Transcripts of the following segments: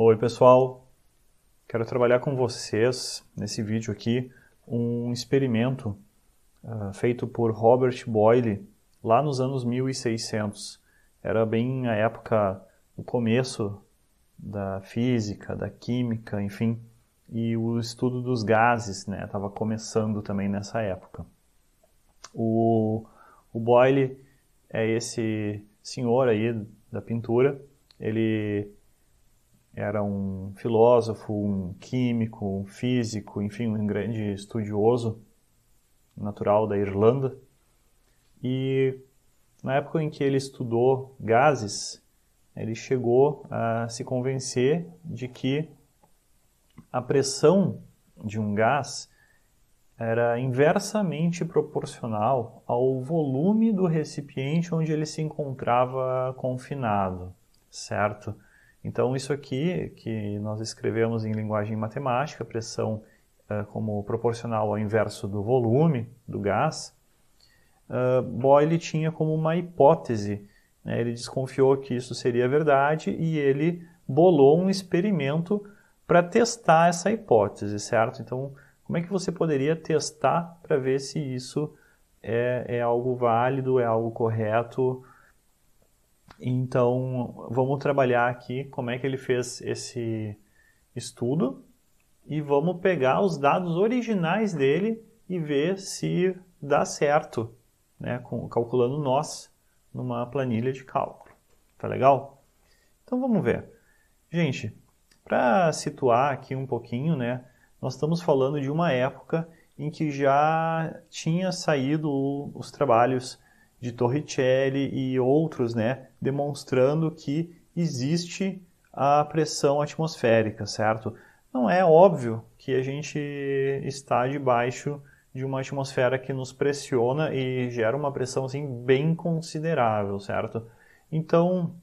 Oi pessoal, quero trabalhar com vocês nesse vídeo aqui um experimento uh, feito por Robert Boyle lá nos anos 1600. Era bem a época, o começo da física, da química, enfim, e o estudo dos gases estava né, começando também nessa época. O, o Boyle é esse senhor aí da pintura, ele era um filósofo, um químico, um físico, enfim, um grande estudioso natural da Irlanda. E na época em que ele estudou gases, ele chegou a se convencer de que a pressão de um gás era inversamente proporcional ao volume do recipiente onde ele se encontrava confinado, certo? Então, isso aqui que nós escrevemos em linguagem matemática, pressão uh, como proporcional ao inverso do volume do gás, uh, Boyle tinha como uma hipótese. Né? Ele desconfiou que isso seria verdade e ele bolou um experimento para testar essa hipótese, certo? Então, como é que você poderia testar para ver se isso é, é algo válido, é algo correto? Então, vamos trabalhar aqui como é que ele fez esse estudo e vamos pegar os dados originais dele e ver se dá certo, né, com, calculando nós numa planilha de cálculo. Tá legal? Então vamos ver. Gente, para situar aqui um pouquinho, né, nós estamos falando de uma época em que já tinha saído os trabalhos de Torricelli e outros, né, demonstrando que existe a pressão atmosférica, certo? Não é óbvio que a gente está debaixo de uma atmosfera que nos pressiona e gera uma pressão assim bem considerável, certo? Então,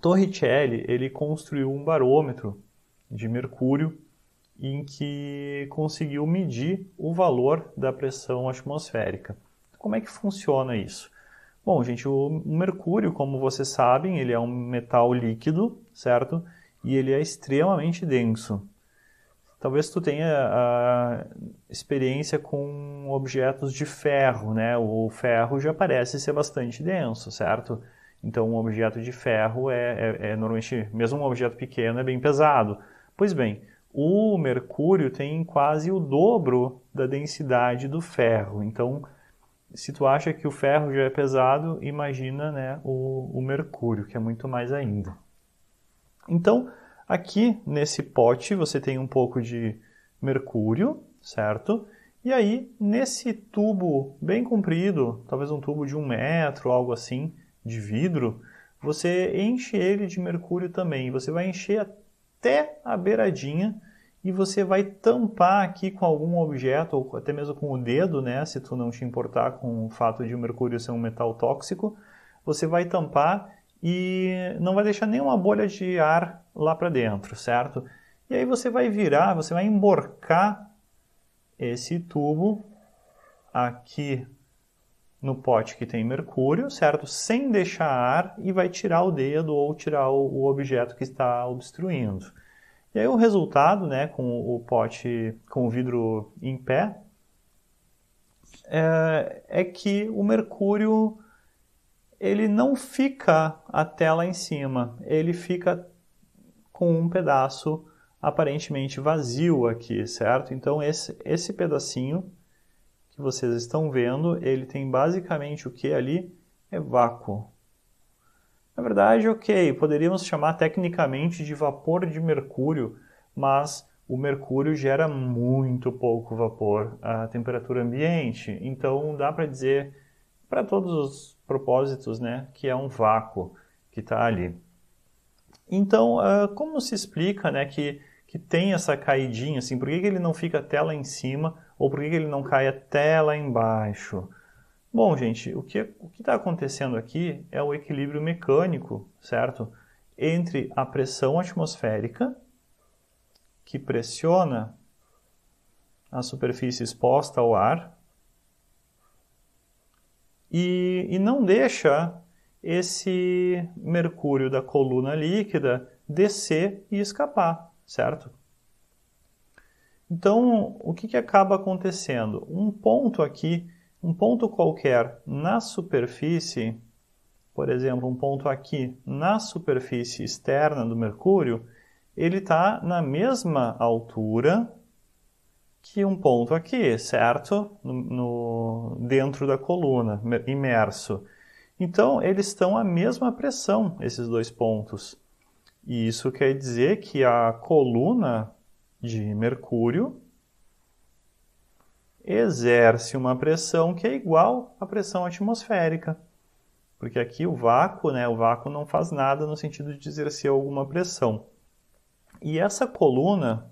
Torricelli, ele construiu um barômetro de mercúrio em que conseguiu medir o valor da pressão atmosférica. Como é que funciona isso? Bom, gente, o mercúrio, como vocês sabem, ele é um metal líquido, certo? E ele é extremamente denso. Talvez tu tenha ah, experiência com objetos de ferro, né? O ferro já parece ser bastante denso, certo? Então, um objeto de ferro é, é, é normalmente, mesmo um objeto pequeno, é bem pesado. Pois bem, o mercúrio tem quase o dobro da densidade do ferro. Então, se tu acha que o ferro já é pesado, imagina né, o, o mercúrio, que é muito mais ainda. Então, aqui nesse pote você tem um pouco de mercúrio, certo? E aí, nesse tubo bem comprido, talvez um tubo de um metro, algo assim, de vidro, você enche ele de mercúrio também. Você vai encher até a beiradinha e você vai tampar aqui com algum objeto, ou até mesmo com o dedo, né, se tu não te importar com o fato de o mercúrio ser um metal tóxico, você vai tampar e não vai deixar nenhuma bolha de ar lá para dentro, certo? E aí você vai virar, você vai emborcar esse tubo aqui no pote que tem mercúrio, certo? Sem deixar ar e vai tirar o dedo ou tirar o objeto que está obstruindo. E aí o resultado, né, com o pote, com o vidro em pé, é, é que o mercúrio ele não fica até lá em cima, ele fica com um pedaço aparentemente vazio aqui, certo? Então esse, esse pedacinho que vocês estão vendo, ele tem basicamente o que ali? É vácuo, na verdade, ok, poderíamos chamar tecnicamente de vapor de mercúrio, mas o mercúrio gera muito pouco vapor à temperatura ambiente, então dá para dizer, para todos os propósitos, né, que é um vácuo que está ali. Então, uh, como se explica né, que, que tem essa caidinha? Assim, por que, que ele não fica até lá em cima ou por que, que ele não cai até lá embaixo? Bom, gente, o que o está acontecendo aqui é o equilíbrio mecânico, certo? Entre a pressão atmosférica, que pressiona a superfície exposta ao ar, e, e não deixa esse mercúrio da coluna líquida descer e escapar, certo? Então, o que, que acaba acontecendo? Um ponto aqui um ponto qualquer na superfície, por exemplo, um ponto aqui na superfície externa do Mercúrio, ele está na mesma altura que um ponto aqui, certo? No, no, dentro da coluna, imerso. Então, eles estão à mesma pressão, esses dois pontos. E isso quer dizer que a coluna de Mercúrio exerce uma pressão que é igual à pressão atmosférica. Porque aqui o vácuo, né, o vácuo não faz nada no sentido de exercer alguma pressão. E essa coluna,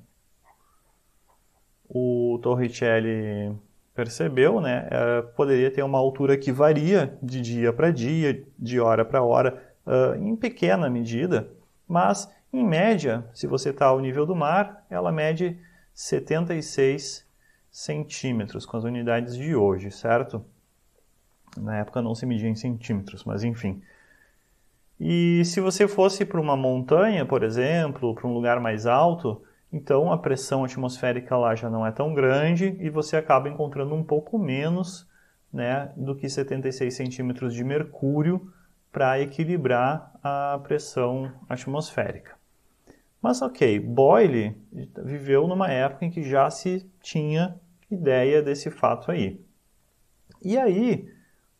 o Torricelli percebeu, né, é, poderia ter uma altura que varia de dia para dia, de hora para hora, em pequena medida, mas em média, se você está ao nível do mar, ela mede 76 centímetros com as unidades de hoje, certo? Na época não se media em centímetros, mas enfim. E se você fosse para uma montanha, por exemplo, para um lugar mais alto, então a pressão atmosférica lá já não é tão grande e você acaba encontrando um pouco menos né, do que 76 centímetros de mercúrio para equilibrar a pressão atmosférica. Mas ok, Boyle viveu numa época em que já se tinha ideia desse fato aí. E aí,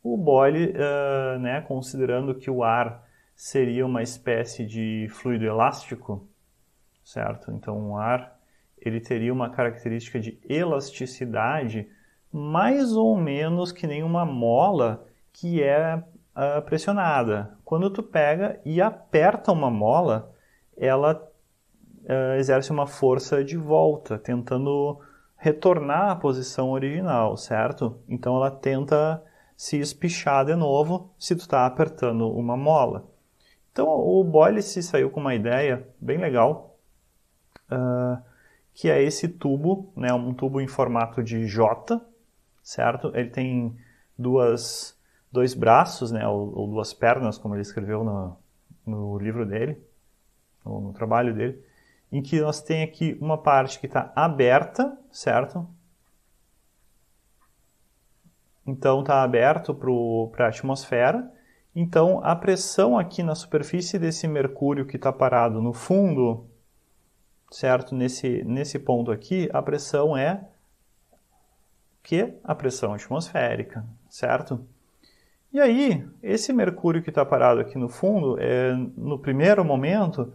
o Boyle, uh, né, considerando que o ar seria uma espécie de fluido elástico, certo? Então, o ar ele teria uma característica de elasticidade mais ou menos que nem uma mola que é uh, pressionada. Quando tu pega e aperta uma mola, ela uh, exerce uma força de volta, tentando retornar à posição original, certo? Então ela tenta se espichar de novo se tu está apertando uma mola. Então o Boyle se saiu com uma ideia bem legal, uh, que é esse tubo, né, um tubo em formato de J, certo? Ele tem duas, dois braços, né, ou, ou duas pernas, como ele escreveu no, no livro dele, ou no trabalho dele, em que nós tem aqui uma parte que está aberta, certo? Então está aberto para a atmosfera. Então a pressão aqui na superfície desse mercúrio que está parado no fundo, certo? Nesse, nesse ponto aqui, a pressão é que a pressão atmosférica, certo? E aí, esse mercúrio que está parado aqui no fundo, é, no primeiro momento,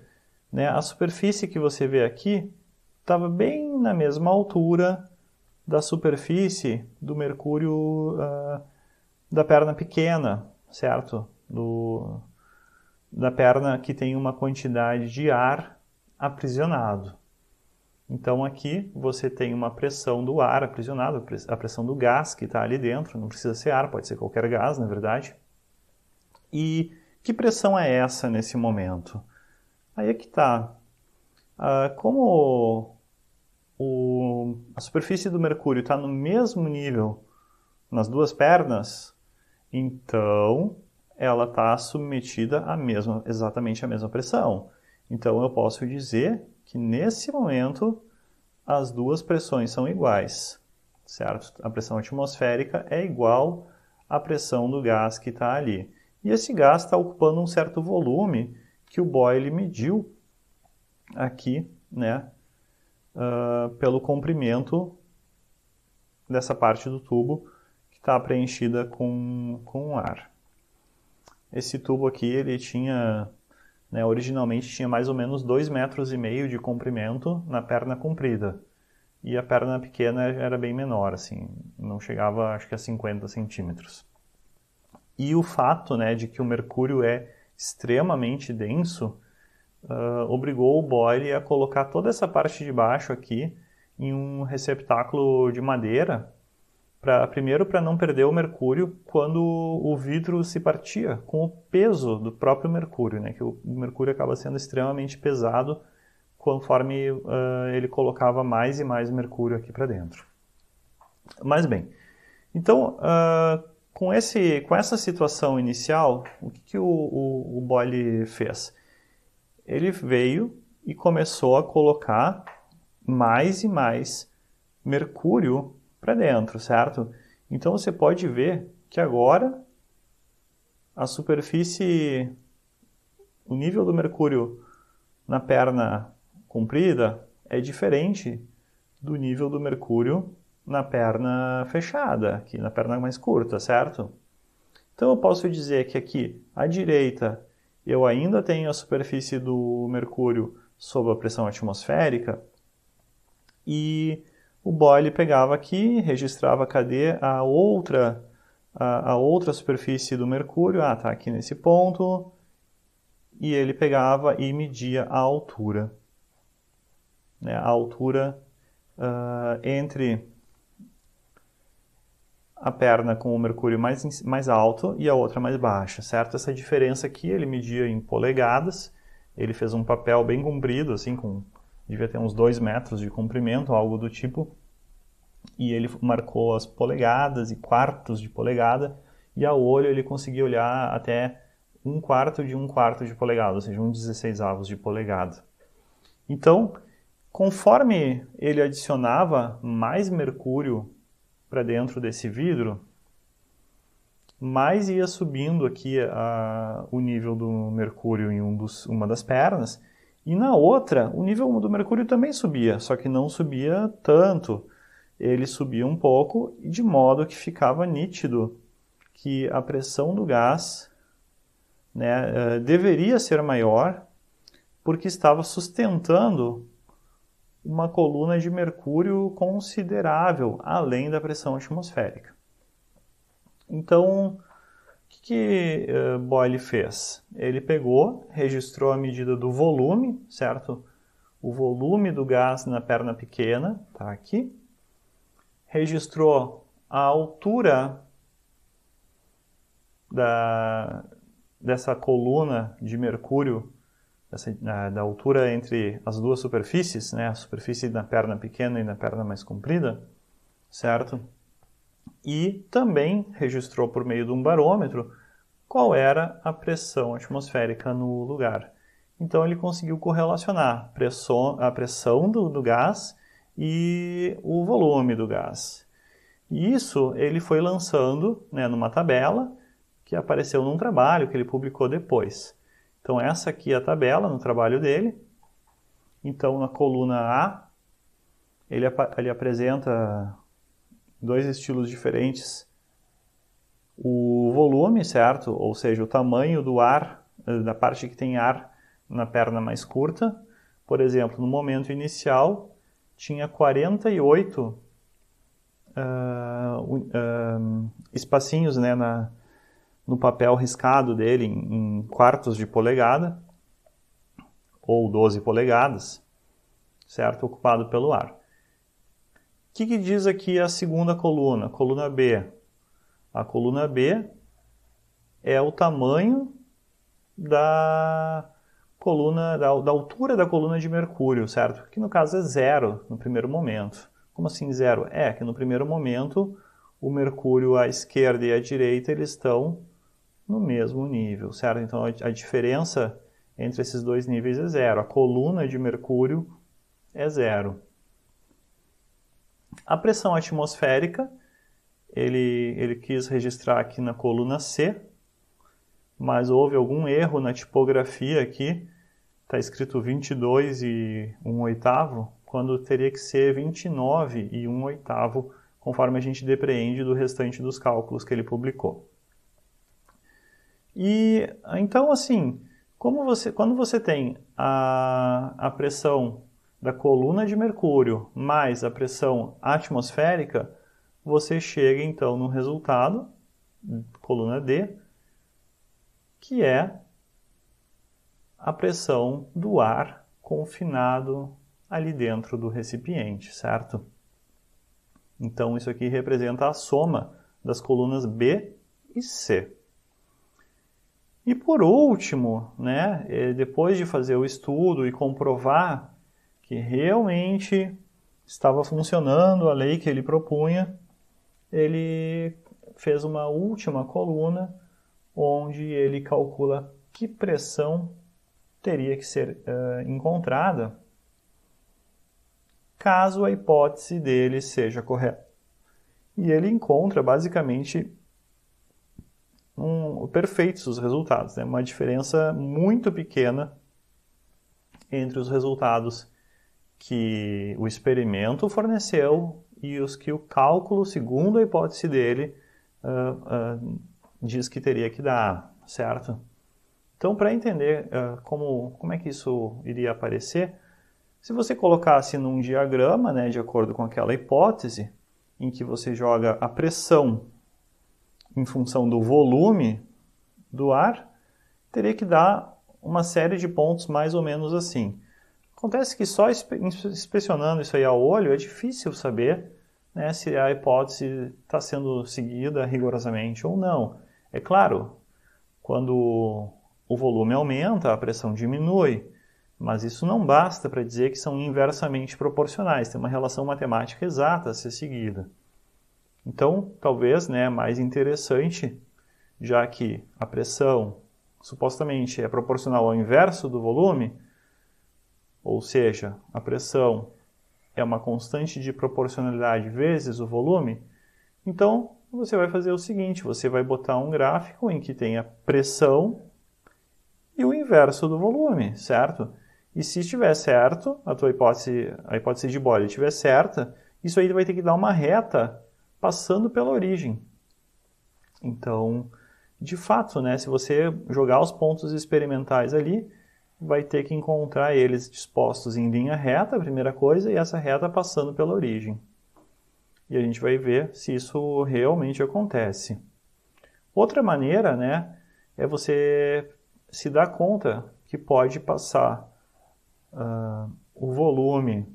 né? A superfície que você vê aqui estava bem na mesma altura da superfície do mercúrio uh, da perna pequena, certo? Do, da perna que tem uma quantidade de ar aprisionado. Então aqui você tem uma pressão do ar aprisionado, a pressão do gás que está ali dentro, não precisa ser ar, pode ser qualquer gás, na verdade. E que pressão é essa nesse momento? Aí é que tá. Ah, como o, a superfície do Mercúrio está no mesmo nível nas duas pernas, então ela está submetida à mesma, exatamente à mesma pressão. Então eu posso dizer que nesse momento as duas pressões são iguais, certo? A pressão atmosférica é igual à pressão do gás que está ali. E esse gás está ocupando um certo volume que o Boyle mediu aqui, né, uh, pelo comprimento dessa parte do tubo que está preenchida com, com ar. Esse tubo aqui, ele tinha, né, originalmente tinha mais ou menos 2,5 metros e meio de comprimento na perna comprida. E a perna pequena era bem menor, assim, não chegava acho que a 50 centímetros. E o fato né, de que o mercúrio é extremamente denso, uh, obrigou o Boyle a colocar toda essa parte de baixo aqui em um receptáculo de madeira, pra, primeiro para não perder o mercúrio quando o vidro se partia com o peso do próprio mercúrio, né? que o mercúrio acaba sendo extremamente pesado conforme uh, ele colocava mais e mais mercúrio aqui para dentro. Mas bem, então uh, com, esse, com essa situação inicial, o que, que o, o, o Boyle fez? Ele veio e começou a colocar mais e mais mercúrio para dentro, certo? Então você pode ver que agora a superfície, o nível do mercúrio na perna comprida é diferente do nível do mercúrio na perna fechada, aqui na perna mais curta, certo? Então eu posso dizer que aqui à direita eu ainda tenho a superfície do mercúrio sob a pressão atmosférica e o boyle pegava aqui, registrava cadê a outra a, a outra superfície do mercúrio, ah, tá aqui nesse ponto, e ele pegava e media a altura, né, a altura uh, entre a perna com o mercúrio mais, mais alto e a outra mais baixa, certo? Essa diferença aqui ele media em polegadas, ele fez um papel bem comprido, assim, com devia ter uns 2 metros de comprimento, algo do tipo, e ele marcou as polegadas e quartos de polegada, e a olho ele conseguia olhar até um quarto de um quarto de polegada, ou seja, um 16 avos de polegada. Então, conforme ele adicionava mais mercúrio para dentro desse vidro, mais ia subindo aqui a, o nível do mercúrio em um dos, uma das pernas, e na outra o nível do mercúrio também subia, só que não subia tanto. Ele subia um pouco, de modo que ficava nítido que a pressão do gás né, eh, deveria ser maior, porque estava sustentando uma coluna de mercúrio considerável além da pressão atmosférica. Então, o que, que uh, Boyle fez? Ele pegou, registrou a medida do volume, certo? O volume do gás na perna pequena, tá aqui. Registrou a altura da, dessa coluna de mercúrio ah, da altura entre as duas superfícies, né, a superfície da perna pequena e da perna mais comprida, certo? E também registrou por meio de um barômetro qual era a pressão atmosférica no lugar. Então ele conseguiu correlacionar a pressão do, do gás e o volume do gás. E isso ele foi lançando né, numa tabela que apareceu num trabalho que ele publicou depois. Então, essa aqui é a tabela no trabalho dele. Então, na coluna A, ele, ap ele apresenta dois estilos diferentes. O volume, certo? Ou seja, o tamanho do ar, eh, da parte que tem ar na perna mais curta. Por exemplo, no momento inicial, tinha 48 uh, uh, espacinhos né, na, no papel riscado dele em, em quartos de polegada ou 12 polegadas, certo? Ocupado pelo ar. O que, que diz aqui a segunda coluna, coluna B? A coluna B é o tamanho da coluna, da, da, altura da coluna de Mercúrio, certo? Que no caso é zero no primeiro momento. Como assim zero? É que no primeiro momento o Mercúrio à esquerda e à direita eles estão no mesmo nível, certo? Então a diferença entre esses dois níveis é zero. A coluna de mercúrio é zero. A pressão atmosférica, ele, ele quis registrar aqui na coluna C, mas houve algum erro na tipografia aqui, está escrito 22 e 1 oitavo, quando teria que ser 29 e 1 oitavo, conforme a gente depreende do restante dos cálculos que ele publicou. E então, assim, como você, quando você tem a, a pressão da coluna de mercúrio mais a pressão atmosférica, você chega então no resultado, coluna D, que é a pressão do ar confinado ali dentro do recipiente, certo? Então isso aqui representa a soma das colunas B e C. E por último, né, eh, depois de fazer o estudo e comprovar que realmente estava funcionando a lei que ele propunha, ele fez uma última coluna onde ele calcula que pressão teria que ser uh, encontrada caso a hipótese dele seja correta. E ele encontra basicamente um, perfeitos os resultados, né? uma diferença muito pequena entre os resultados que o experimento forneceu e os que o cálculo, segundo a hipótese dele, uh, uh, diz que teria que dar, certo? Então, para entender uh, como, como é que isso iria aparecer, se você colocasse num diagrama, né, de acordo com aquela hipótese, em que você joga a pressão em função do volume do ar, teria que dar uma série de pontos mais ou menos assim. Acontece que só inspecionando isso aí ao olho é difícil saber né, se a hipótese está sendo seguida rigorosamente ou não. É claro, quando o volume aumenta, a pressão diminui, mas isso não basta para dizer que são inversamente proporcionais, tem uma relação matemática exata a ser seguida. Então, talvez, né, mais interessante, já que a pressão supostamente é proporcional ao inverso do volume, ou seja, a pressão é uma constante de proporcionalidade vezes o volume, então você vai fazer o seguinte, você vai botar um gráfico em que tenha pressão e o inverso do volume, certo? E se estiver certo, a tua hipótese, a hipótese de Boyle estiver certa, isso aí vai ter que dar uma reta passando pela origem. Então, de fato, né, se você jogar os pontos experimentais ali, vai ter que encontrar eles dispostos em linha reta, a primeira coisa, e essa reta passando pela origem. E a gente vai ver se isso realmente acontece. Outra maneira, né, é você se dar conta que pode passar uh, o volume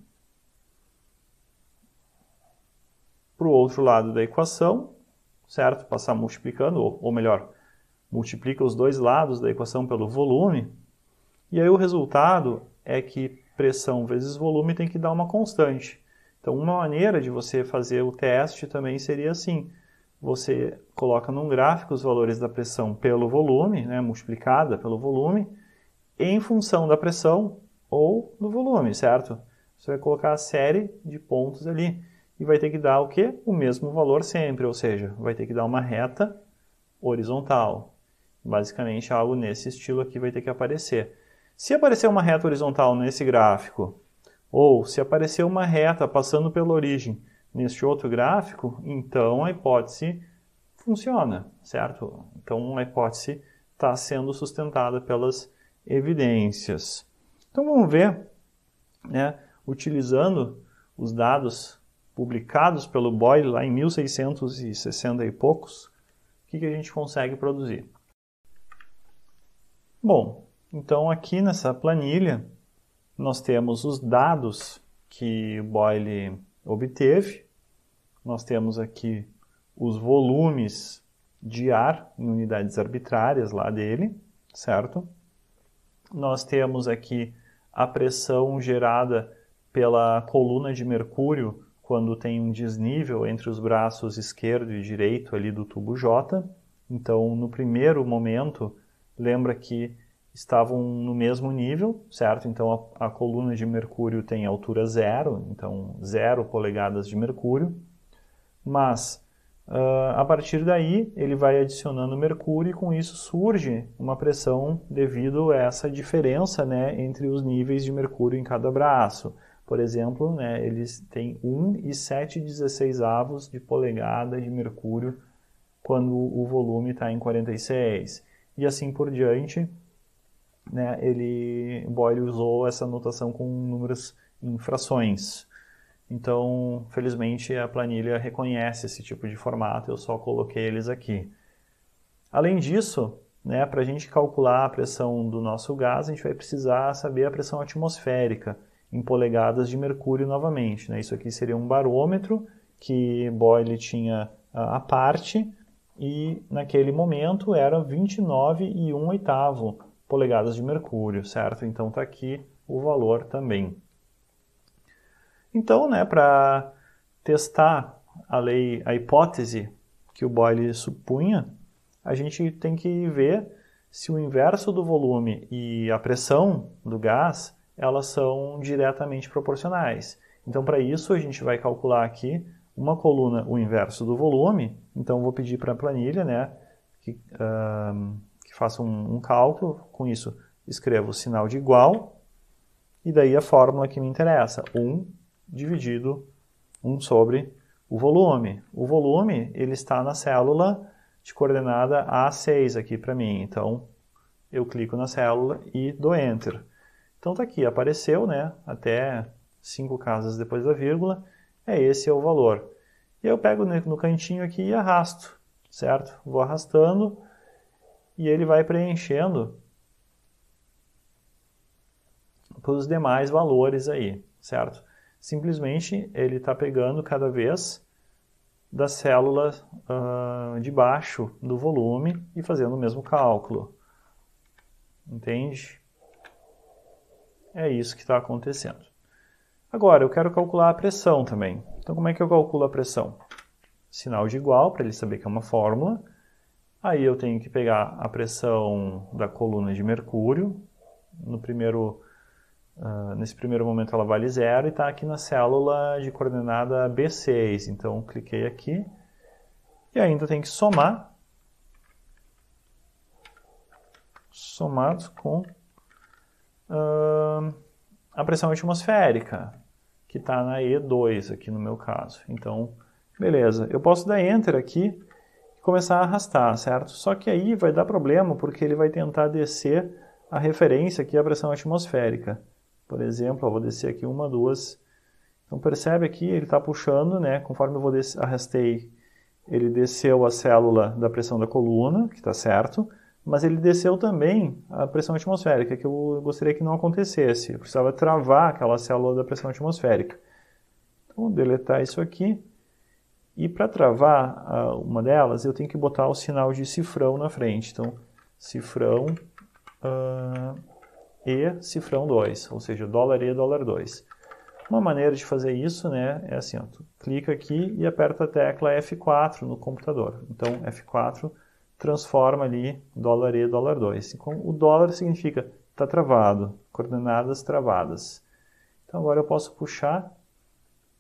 para o outro lado da equação, certo? Passar multiplicando, ou, ou melhor, multiplica os dois lados da equação pelo volume, e aí o resultado é que pressão vezes volume tem que dar uma constante. Então, uma maneira de você fazer o teste também seria assim: você coloca num gráfico os valores da pressão pelo volume, né, multiplicada pelo volume, em função da pressão ou do volume, certo? Você vai colocar a série de pontos ali e vai ter que dar o quê? O mesmo valor sempre, ou seja, vai ter que dar uma reta horizontal. Basicamente algo nesse estilo aqui vai ter que aparecer. Se aparecer uma reta horizontal nesse gráfico, ou se aparecer uma reta passando pela origem neste outro gráfico, então a hipótese funciona, certo? Então a hipótese está sendo sustentada pelas evidências. Então vamos ver, né, utilizando os dados publicados pelo Boyle lá em 1660 e poucos, o que, que a gente consegue produzir? Bom, então aqui nessa planilha nós temos os dados que o Boyle obteve, nós temos aqui os volumes de ar em unidades arbitrárias lá dele, certo? Nós temos aqui a pressão gerada pela coluna de mercúrio quando tem um desnível entre os braços esquerdo e direito ali do tubo J. Então, no primeiro momento, lembra que estavam no mesmo nível, certo? Então, a, a coluna de mercúrio tem altura zero, então zero polegadas de mercúrio. Mas, uh, a partir daí, ele vai adicionando mercúrio e com isso surge uma pressão devido a essa diferença né, entre os níveis de mercúrio em cada braço por exemplo, né, eles têm 1 e 7 16 avos de polegada de mercúrio quando o volume está em 46. E assim por diante, né, ele, Boyle usou essa notação com números em frações. Então, felizmente, a planilha reconhece esse tipo de formato, eu só coloquei eles aqui. Além disso, né, para a gente calcular a pressão do nosso gás, a gente vai precisar saber a pressão atmosférica em polegadas de mercúrio novamente. Né? Isso aqui seria um barômetro que Boyle tinha a ah, parte e naquele momento era 29 e 1 oitavo polegadas de mercúrio, certo? Então está aqui o valor também. Então, né, para testar a lei, a hipótese que o Boyle supunha, a gente tem que ver se o inverso do volume e a pressão do gás elas são diretamente proporcionais. Então, para isso, a gente vai calcular aqui uma coluna o inverso do volume. Então, vou pedir para a planilha né, que, uh, que faça um, um cálculo. Com isso, escrevo sinal de igual e daí a fórmula que me interessa, 1 dividido 1 sobre o volume. O volume ele está na célula de coordenada A6 aqui para mim, então eu clico na célula e dou Enter. Então tá aqui, apareceu, né? Até cinco casas depois da vírgula, é esse é o valor. E eu pego no cantinho aqui e arrasto, certo? Vou arrastando e ele vai preenchendo para os demais valores aí, certo? Simplesmente ele está pegando cada vez da célula uh, de baixo do volume e fazendo o mesmo cálculo. Entende? É isso que está acontecendo. Agora, eu quero calcular a pressão também. Então, como é que eu calculo a pressão? Sinal de igual, para ele saber que é uma fórmula. Aí eu tenho que pegar a pressão da coluna de mercúrio. No primeiro, uh, nesse primeiro momento ela vale zero e está aqui na célula de coordenada B6. Então, cliquei aqui. E ainda tem que somar. somados com uh, a pressão atmosférica, que está na E2 aqui no meu caso. Então, beleza, eu posso dar Enter aqui e começar a arrastar, certo? Só que aí vai dar problema, porque ele vai tentar descer a referência aqui à pressão atmosférica. Por exemplo, eu vou descer aqui uma, duas... Então percebe aqui, ele está puxando, né? Conforme eu vou arrastei, ele desceu a célula da pressão da coluna, que está certo, mas ele desceu também a pressão atmosférica, que eu gostaria que não acontecesse. Eu precisava travar aquela célula da pressão atmosférica. Então, vou deletar isso aqui. E para travar ah, uma delas, eu tenho que botar o sinal de cifrão na frente. Então, cifrão uh, e cifrão 2, ou seja, dólar e dólar 2. Uma maneira de fazer isso né, é assim, ó, clica aqui e aperta a tecla F4 no computador. Então, F4 transforma ali dólar E, dólar 2. Então, o dólar significa está travado, coordenadas travadas. Então agora eu posso puxar,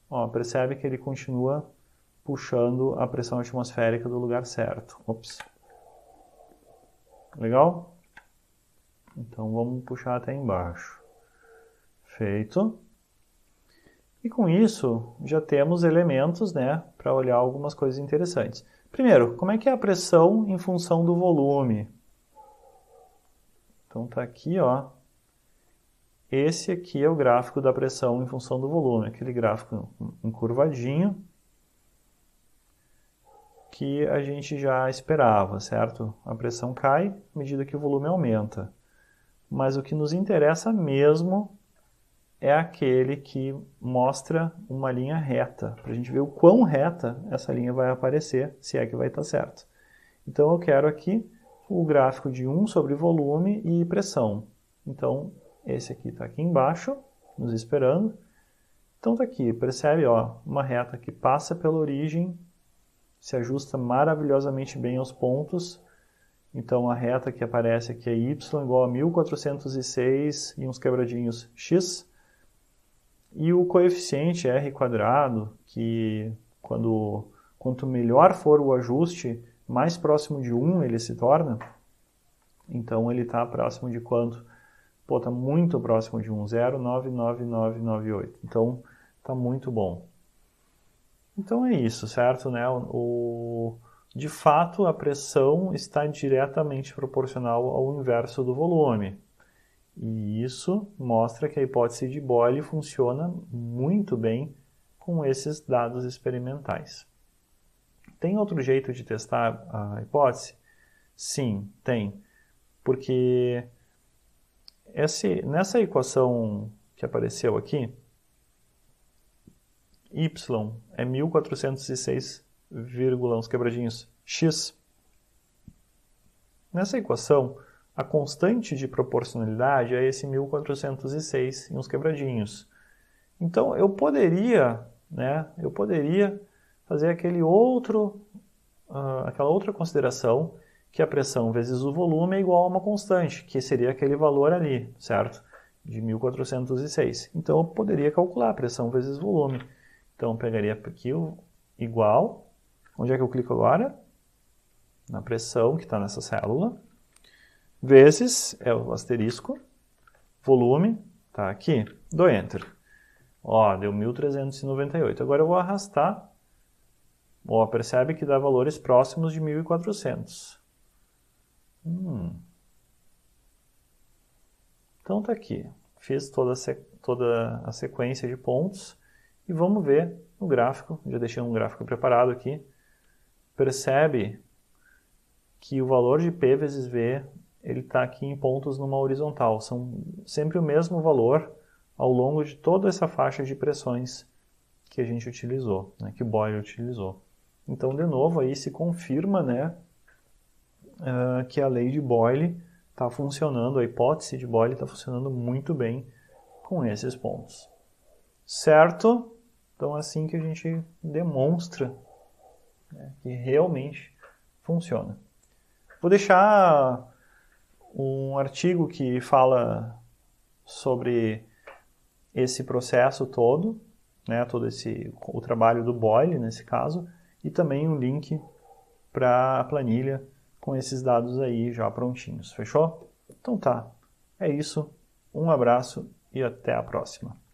ó, percebe que ele continua puxando a pressão atmosférica do lugar certo. Ops. Legal? Então vamos puxar até embaixo. Feito. E com isso já temos elementos né, para olhar algumas coisas interessantes. Primeiro, como é que é a pressão em função do volume? Então tá aqui, ó. Esse aqui é o gráfico da pressão em função do volume, aquele gráfico encurvadinho que a gente já esperava, certo? A pressão cai à medida que o volume aumenta. Mas o que nos interessa mesmo é aquele que mostra uma linha reta, para a gente ver o quão reta essa linha vai aparecer, se é que vai estar tá certo. Então eu quero aqui o gráfico de 1 sobre volume e pressão. Então esse aqui está aqui embaixo, nos esperando. Então está aqui, percebe ó, uma reta que passa pela origem, se ajusta maravilhosamente bem aos pontos. Então a reta que aparece aqui é y igual a 1406 e uns quebradinhos x. E o coeficiente R quadrado, que quando quanto melhor for o ajuste, mais próximo de 1 ele se torna. Então ele está próximo de quanto? Pô, está muito próximo de 1, 0,99998. Então está muito bom. Então é isso, certo? Né? O, de fato, a pressão está diretamente proporcional ao inverso do volume. E isso mostra que a hipótese de Boyle funciona muito bem com esses dados experimentais. Tem outro jeito de testar a hipótese? Sim, tem. Porque esse, nessa equação que apareceu aqui, y é 1406, uns quebradinhos, x. Nessa equação, a constante de proporcionalidade é esse 1406 e uns quebradinhos. Então eu poderia, né, eu poderia fazer aquele outro, uh, aquela outra consideração que a pressão vezes o volume é igual a uma constante, que seria aquele valor ali, certo? De 1406. Então eu poderia calcular a pressão vezes volume. Então eu pegaria aqui o igual, onde é que eu clico agora? Na pressão que está nessa célula vezes, é o asterisco, volume, tá aqui, dou Enter. Ó, deu 1.398. Agora eu vou arrastar, ó, percebe que dá valores próximos de 1.400. Hum. Então tá aqui, fiz toda a, toda a sequência de pontos e vamos ver no gráfico, já deixei um gráfico preparado aqui, percebe que o valor de P vezes V ele está aqui em pontos numa horizontal. São sempre o mesmo valor ao longo de toda essa faixa de pressões que a gente utilizou, né, que o Boyle utilizou. Então, de novo, aí se confirma né, uh, que a lei de Boyle está funcionando, a hipótese de Boyle está funcionando muito bem com esses pontos. Certo? Então, é assim que a gente demonstra né, que realmente funciona. Vou deixar um artigo que fala sobre esse processo todo, né, todo esse o trabalho do Boyle nesse caso, e também um link para a planilha com esses dados aí já prontinhos, fechou? Então tá, é isso, um abraço e até a próxima.